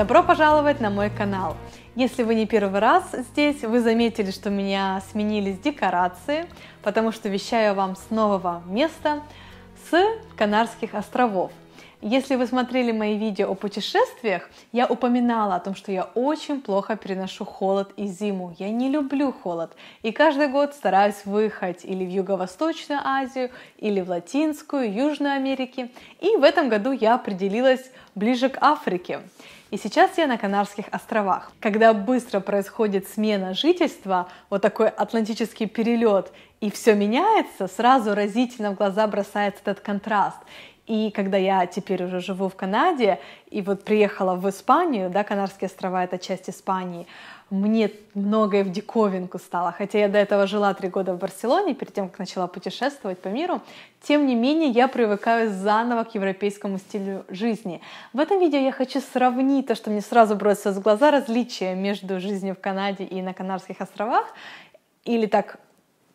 Добро пожаловать на мой канал! Если вы не первый раз здесь, вы заметили, что у меня сменились декорации, потому что вещаю вам с нового места, с Канарских островов. Если вы смотрели мои видео о путешествиях, я упоминала о том, что я очень плохо переношу холод и зиму. Я не люблю холод. И каждый год стараюсь выехать или в Юго-Восточную Азию, или в Латинскую, Южную Америку. И в этом году я определилась ближе к Африке. И сейчас я на Канарских островах. Когда быстро происходит смена жительства, вот такой атлантический перелет, и все меняется, сразу разительно в глаза бросается этот контраст. И когда я теперь уже живу в Канаде, и вот приехала в Испанию, да, Канарские острова — это часть Испании, мне многое в диковинку стало. Хотя я до этого жила три года в Барселоне, перед тем, как начала путешествовать по миру, тем не менее я привыкаю заново к европейскому стилю жизни. В этом видео я хочу сравнить то, что мне сразу бросилось в глаза, различия между жизнью в Канаде и на Канарских островах, или так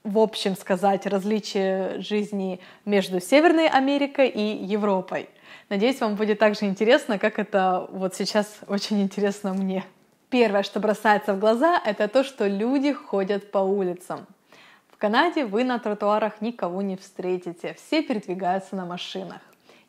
в общем сказать, различия жизни между Северной Америкой и Европой. Надеюсь, вам будет также интересно, как это вот сейчас очень интересно мне. Первое, что бросается в глаза, это то, что люди ходят по улицам. В Канаде вы на тротуарах никого не встретите, все передвигаются на машинах.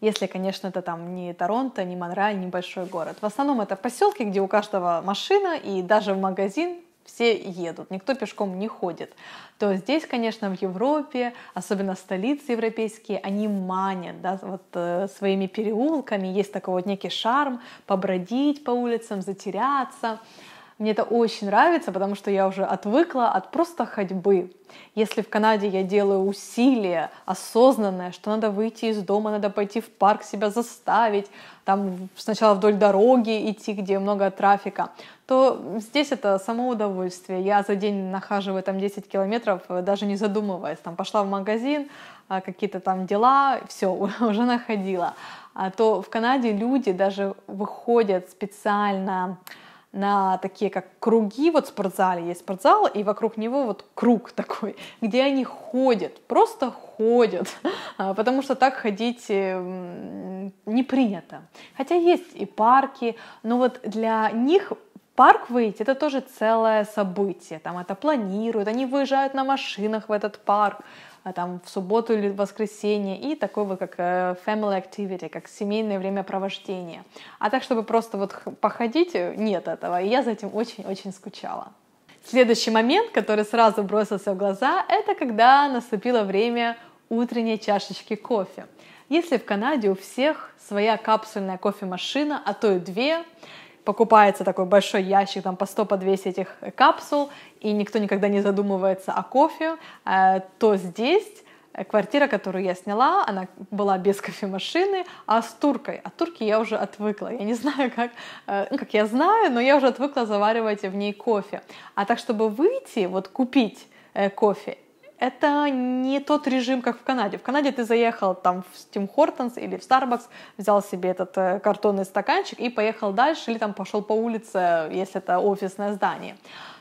Если, конечно, это там не Торонто, не Монреаль, не большой город. В основном это поселки, где у каждого машина, и даже в магазин все едут, никто пешком не ходит, то здесь, конечно, в Европе, особенно столицы европейские, они манят да, вот, э, своими переулками, есть такой вот некий шарм побродить по улицам, затеряться. Мне это очень нравится, потому что я уже отвыкла от просто ходьбы. Если в Канаде я делаю усилия осознанное, что надо выйти из дома, надо пойти в парк себя заставить, там сначала вдоль дороги идти, где много трафика, то здесь это само удовольствие. Я за день нахаживаю там 10 километров, э, даже не задумываясь. Там пошла в магазин, э, какие-то там дела, все, уже находила. А то в Канаде люди даже выходят специально на такие как круги, вот спортзале есть спортзал, и вокруг него вот круг такой, где они ходят, просто ходят, а, потому что так ходить эм, не принято. Хотя есть и парки, но вот для них парк выйти, это тоже целое событие, там это планируют, они выезжают на машинах в этот парк, а, там в субботу или в воскресенье, и такое вот как э, family activity, как семейное времяпровождение. А так, чтобы просто вот походить, э, нет этого, и я за этим очень-очень скучала. Следующий момент, который сразу бросился в глаза, это когда наступило время утренней чашечки кофе. Если в Канаде у всех своя капсульная кофемашина, а то и две, покупается такой большой ящик, там по 100, по 200 этих капсул, и никто никогда не задумывается о кофе, э, то здесь э, квартира, которую я сняла, она была без кофемашины, а с туркой. От а турки я уже отвыкла. Я не знаю, как, э, ну, как я знаю, но я уже отвыкла заваривать в ней кофе. А так, чтобы выйти, вот купить кофе, это не тот режим, как в Канаде. В Канаде ты заехал там в Tim Hortons или в Starbucks, взял себе этот э, картонный стаканчик и поехал дальше, или там пошел по улице, если это офисное здание.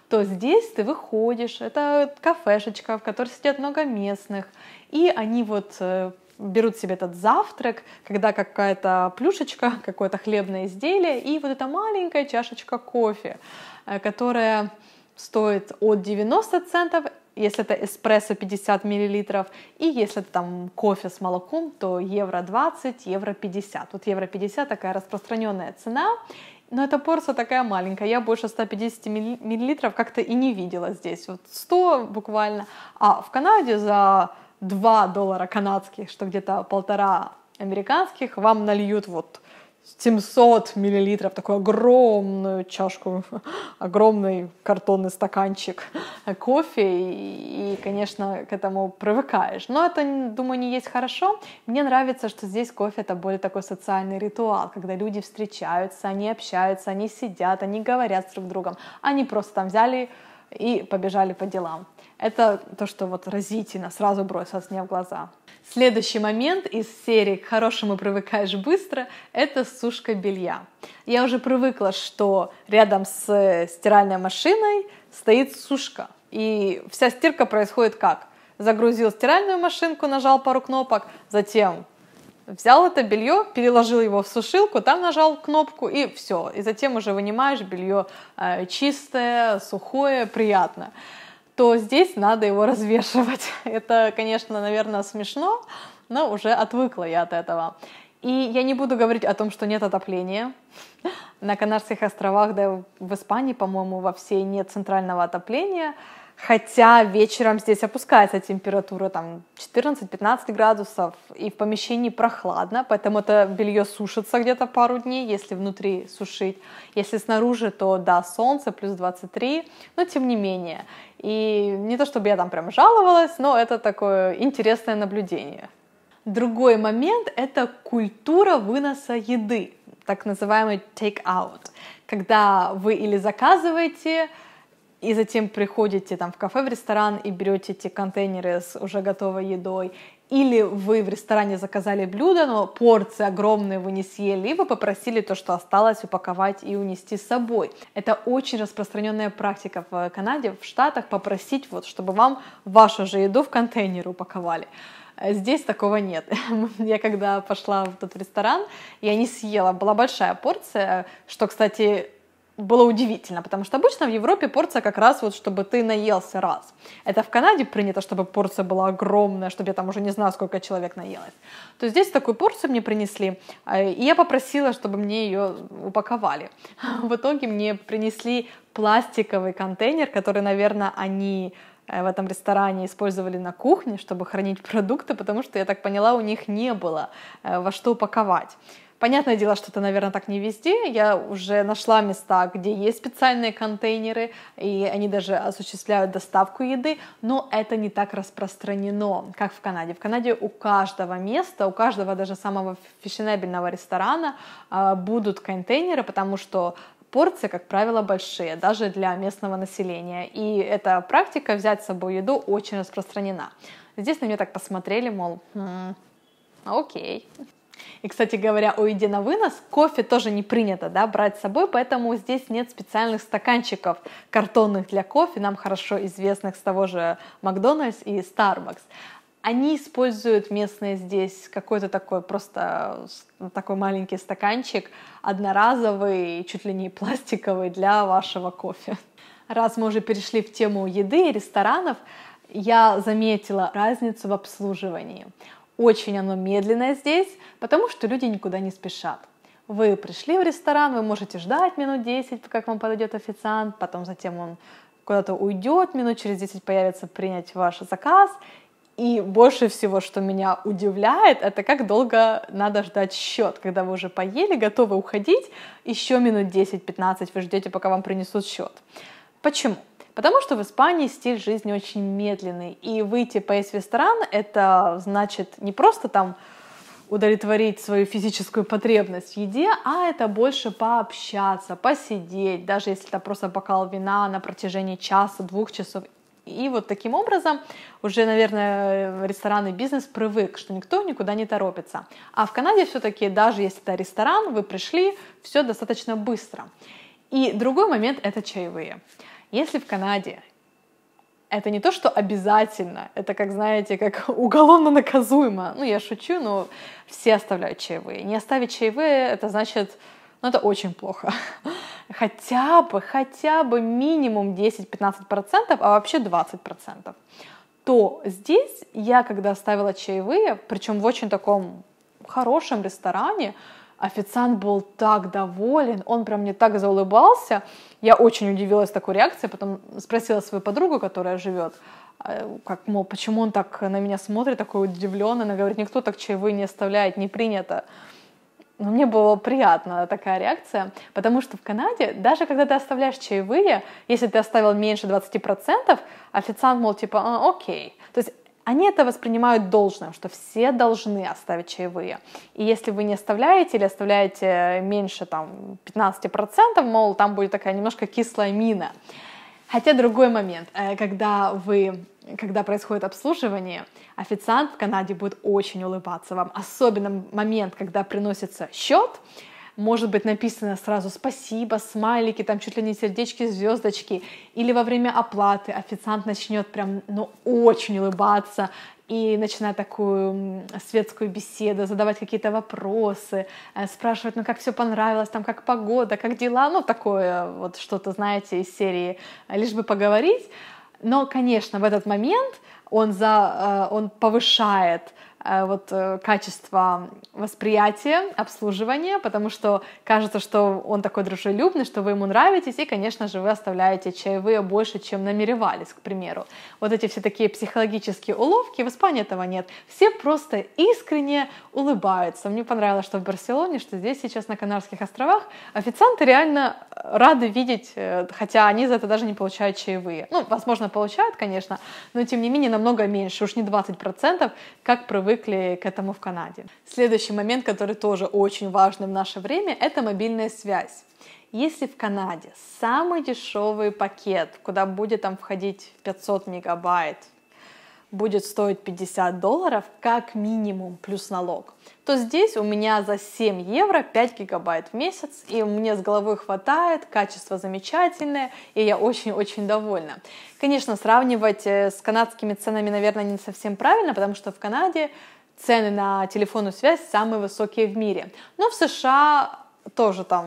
То здесь ты выходишь, это кафешечка, в которой сидят много местных, и они вот э, берут себе этот завтрак, когда какая-то плюшечка, какое-то хлебное изделие и вот эта маленькая чашечка кофе, э, которая стоит от 90 центов если это эспрессо 50 миллилитров, и если это там кофе с молоком, то евро 20, евро 50. Вот евро 50 такая распространенная цена, но эта порция такая маленькая. Я больше 150 миллилитров как-то и не видела здесь. Вот 100 буквально. А в Канаде за 2 доллара канадских, что где-то полтора американских, вам нальют вот 700 миллилитров, такую огромную чашку, огромный картонный стаканчик кофе, и, и, конечно, к этому привыкаешь. Но это, думаю, не есть хорошо. Мне нравится, что здесь кофе — это более такой социальный ритуал, когда люди встречаются, они общаются, они сидят, они говорят с друг другом, они просто там взяли и побежали по делам. Это то, что вот разительно сразу бросилось мне в глаза. Следующий момент из серии «К хорошему привыкаешь быстро» — это сушка белья. Я уже привыкла, что рядом с э, стиральной машиной стоит сушка. И вся стирка происходит как? Загрузил стиральную машинку, нажал пару кнопок, затем взял это белье, переложил его в сушилку, там нажал кнопку и все. И затем уже вынимаешь белье э, чистое, сухое, приятное то здесь надо его развешивать. Это, конечно, наверное, смешно, но уже отвыкла я от этого. И я не буду говорить о том, что нет отопления. На Канарских островах, да в Испании, по-моему, во всей нет центрального отопления. Хотя вечером здесь опускается температура там 14-15 градусов, и в помещении прохладно, поэтому это белье сушится где-то пару дней, если внутри сушить. Если снаружи, то да, солнце плюс 23, но тем не менее. И не то чтобы я там прям жаловалась, но это такое интересное наблюдение. Другой момент – это культура выноса еды, так называемый take-out, когда вы или заказываете, и затем приходите там в кафе, в ресторан и берете эти контейнеры с уже готовой едой, или вы в ресторане заказали блюдо, но порции огромные вы не съели, и вы попросили то, что осталось, упаковать и унести с собой. Это очень распространенная практика в Канаде, в Штатах, попросить, вот, чтобы вам вашу же еду в контейнер упаковали. Э, здесь такого нет. Я когда пошла в тот ресторан, я не съела, была большая порция, что, кстати, было удивительно, потому что обычно в Европе порция как раз вот, чтобы ты наелся раз. Это в Канаде принято, чтобы порция была огромная, чтобы я там уже не знаю, сколько человек наелось. То здесь такую порцию мне принесли, а, и я попросила, чтобы мне ее упаковали. В итоге мне принесли пластиковый контейнер, который, наверное, они э, в этом ресторане использовали на кухне, чтобы хранить продукты, потому что, я так поняла, у них не было э, во что упаковать. Понятное дело, что это, наверное, так не везде. Я уже нашла места, где есть специальные контейнеры, и они даже осуществляют доставку еды, но это не так распространено, как в Канаде. В Канаде у каждого места, у каждого даже самого фешенебельного ресторана а, будут контейнеры, потому что порции, как правило, большие, даже для местного населения. И эта практика взять с собой еду очень распространена. Здесь на меня так посмотрели, мол, «Хм, окей. И, кстати говоря, о еде на вынос кофе тоже не принято да, брать с собой, поэтому здесь нет специальных стаканчиков картонных для кофе, нам хорошо известных с того же Макдональдс и Starbucks они используют местные здесь какой-то такой просто э, такой маленький стаканчик, одноразовый, чуть ли не пластиковый для вашего кофе. Раз мы уже перешли в тему еды и ресторанов, я заметила разницу в обслуживании. Очень оно медленное здесь, потому что люди никуда не спешат. Вы пришли в ресторан, вы можете ждать минут 10, как вам подойдет официант, потом затем он куда-то уйдет, минут через 10 появится принять ваш заказ. И больше всего, что меня удивляет, это как долго надо ждать счет, когда вы уже поели, готовы уходить, еще минут 10-15 вы ждете, пока вам принесут счет. Почему? Потому что в Испании стиль жизни очень медленный, и выйти поесть в ресторан — это значит не просто там удовлетворить свою физическую потребность в еде, а это больше пообщаться, посидеть, даже если это просто бокал вина на протяжении часа, двух часов. И вот таким образом уже, наверное, ресторанный бизнес привык, что никто никуда не торопится. А в Канаде все-таки, даже если это ресторан, вы пришли, все достаточно быстро. И другой момент — это чаевые. Если в Канаде это не то, что обязательно, это, как знаете, как уголовно наказуемо. Ну, я шучу, но все оставляют чаевые. Не оставить чаевые, это значит, ну, это очень плохо. Хотя бы, хотя бы минимум 10-15%, а вообще 20%. То здесь я, когда оставила чаевые, причем в очень таком хорошем ресторане, Официант был так доволен, он прям мне так заулыбался. Я очень удивилась такой реакции, потом спросила свою подругу, которая живет, а, как, мол, почему он так на меня смотрит, такой удивленный. Она говорит, никто так чаевые не оставляет, не принято. Но мне было приятно такая реакция, потому что в Канаде, даже когда ты оставляешь чаевые, если ты оставил меньше 20%, официант, мол, типа, а, окей. То есть они это воспринимают должным, что все должны оставить чаевые. И если вы не оставляете или оставляете меньше там, 15%, мол, там будет такая немножко кислая мина. Хотя другой момент, э, когда вы когда происходит обслуживание, официант в Канаде будет очень улыбаться вам. Особенно момент, когда приносится счет, может быть написано сразу «спасибо», смайлики, там чуть ли не сердечки, звездочки. Или во время оплаты официант начнет прям, ну, очень улыбаться, и начинать такую светскую беседу, задавать какие-то вопросы, э, спрашивать, ну как все понравилось, там как погода, как дела, ну такое вот что-то, знаете, из серии, лишь бы поговорить. Но, конечно, в этот момент он, за, э, он повышает Э, вот э, качество восприятия, обслуживания, потому что кажется, что он такой дружелюбный, что вы ему нравитесь, и, конечно же, вы оставляете чаевые больше, чем намеревались, к примеру. Вот эти все такие психологические уловки, в Испании этого нет. Все просто искренне улыбаются. Мне понравилось, что в Барселоне, что здесь сейчас на Канарских островах официанты реально э, рады видеть, хотя они за это даже не получают чаевые. Ну, возможно, получают, конечно, но тем не менее намного меньше, уж не 20%, как привык привыкли к этому в Канаде. Следующий момент, который тоже очень важный в наше время, это мобильная связь. Если в Канаде самый дешевый пакет, куда будет там входить 500 мегабайт, будет стоить 50 долларов как минимум плюс налог, то здесь у меня за 7 евро 5 гигабайт в месяц, и мне с головой хватает, качество замечательное, и я очень-очень довольна. Конечно, сравнивать э, с канадскими ценами, наверное, не совсем правильно, потому что в Канаде цены на телефонную связь самые высокие в мире. Но в США тоже там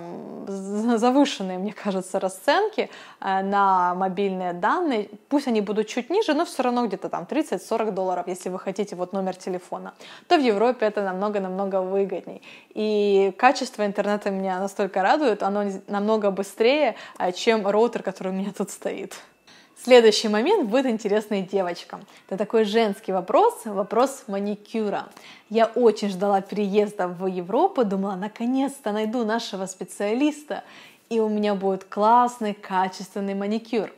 завышенные, мне кажется, расценки э, на мобильные данные. Пусть они будут чуть ниже, но все равно где-то там 30-40 долларов, если вы хотите вот номер телефона. То в Европе это намного-намного выгодней. И качество интернета меня настолько радует, оно намного быстрее, э, чем роутер, который у меня тут стоит. Следующий момент будет интересный девочкам. Это такой женский вопрос, вопрос маникюра. Я очень ждала переезда в Европу, думала, наконец-то найду нашего специалиста, и у меня будет классный, качественный маникюр.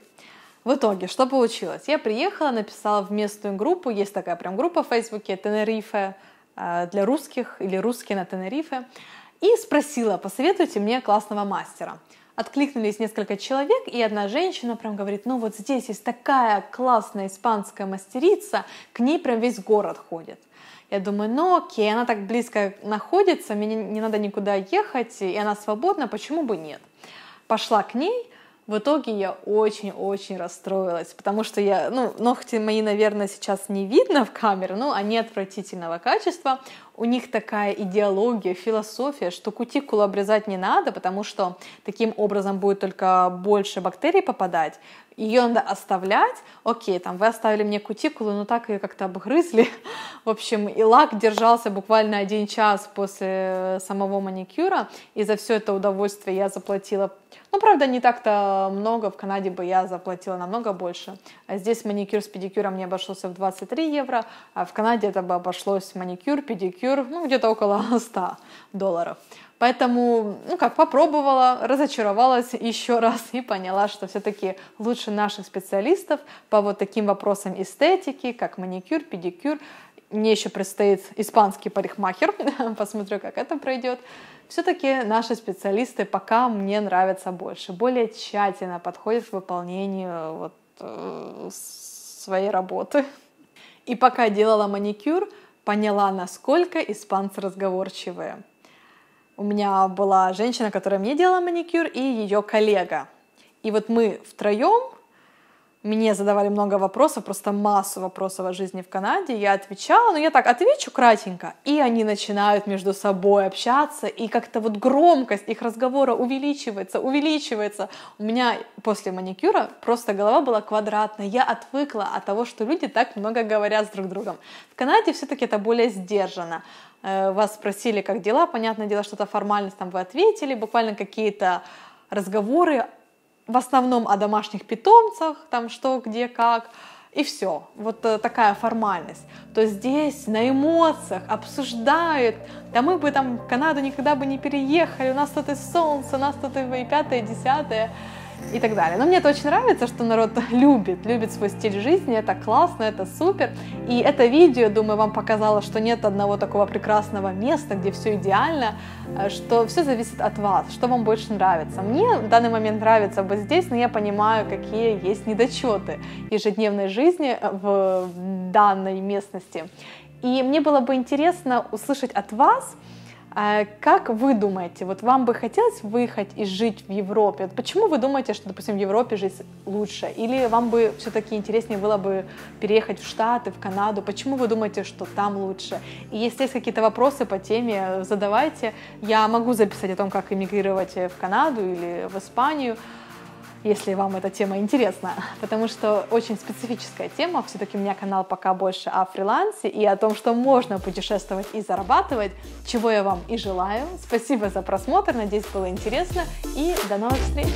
В итоге, что получилось? Я приехала, написала в местную группу, есть такая прям группа в Фейсбуке «Тенерифе», э, для русских или русские на Тенерифе, и спросила, посоветуйте мне классного мастера откликнулись несколько человек, и одна женщина прям говорит, ну вот здесь есть такая классная испанская мастерица, к ней прям весь город ходит. Я думаю, ну окей, она так близко находится, мне не надо никуда ехать, и она свободна, почему бы нет? Пошла к ней, в итоге я очень-очень расстроилась, потому что я, ну, ногти мои, наверное, сейчас не видно в камеру, но они отвратительного качества. У них такая идеология, философия, что кутикулу обрезать не надо, потому что таким образом будет только больше бактерий попадать ее надо оставлять. Окей, там вы оставили мне кутикулу, но так ее как-то обгрызли. В общем, и лак держался буквально один час после э, самого маникюра, и за все это удовольствие я заплатила. Ну, правда, не так-то много, в Канаде бы я заплатила намного больше. А здесь маникюр с педикюром мне обошелся в 23 евро, а в Канаде это бы обошлось маникюр, педикюр, ну, где-то около 100 долларов. Поэтому, ну как, попробовала, разочаровалась еще раз и поняла, что все-таки лучше наших специалистов по вот таким вопросам эстетики, как маникюр, педикюр. Мне еще предстоит испанский парикмахер, посмотрю, как это пройдет. Все-таки наши специалисты пока мне нравятся больше, более тщательно подходят к выполнению вот, э, своей работы. И пока делала маникюр, поняла, насколько испанцы разговорчивые. У меня была женщина, которая мне делала маникюр, и ее коллега. И вот мы втроем мне задавали много вопросов, просто массу вопросов о жизни в Канаде, я отвечала, но я так отвечу кратенько, и они начинают между собой общаться, и как-то вот громкость их разговора увеличивается, увеличивается. У меня после маникюра просто голова была квадратная, я отвыкла от того, что люди так много говорят с друг другом. В Канаде все-таки это более сдержано. Э, вас спросили, как дела, понятное дело, что-то формальность, там вы ответили, буквально какие-то разговоры в основном о домашних питомцах, там что, где, как, и все. Вот э, такая формальность. То здесь на эмоциях обсуждают, да мы бы там в Канаду никогда бы не переехали, у нас тут и солнце, у нас тут и пятое, и десятое и так далее. Но мне это очень нравится, что народ любит, любит свой стиль жизни, это классно, это супер. И это видео, думаю, вам показало, что нет одного такого прекрасного места, где все идеально, э, что все зависит от вас, что вам больше нравится. Мне в данный момент нравится быть здесь, но я понимаю, какие есть недочеты ежедневной жизни э, в данной местности. И мне было бы интересно услышать от вас, а как вы думаете, вот вам бы хотелось выехать и жить в Европе? Почему вы думаете, что, допустим, в Европе жить лучше? Или вам бы все-таки интереснее было бы переехать в Штаты, в Канаду? Почему вы думаете, что там лучше? И если есть какие-то вопросы по теме, задавайте. Я могу записать о том, как эмигрировать в Канаду или в Испанию если вам эта тема интересна, потому что очень специфическая тема, все-таки у меня канал пока больше о фрилансе и о том, что можно путешествовать и зарабатывать, чего я вам и желаю. Спасибо за просмотр, надеюсь, было интересно и до новых встреч!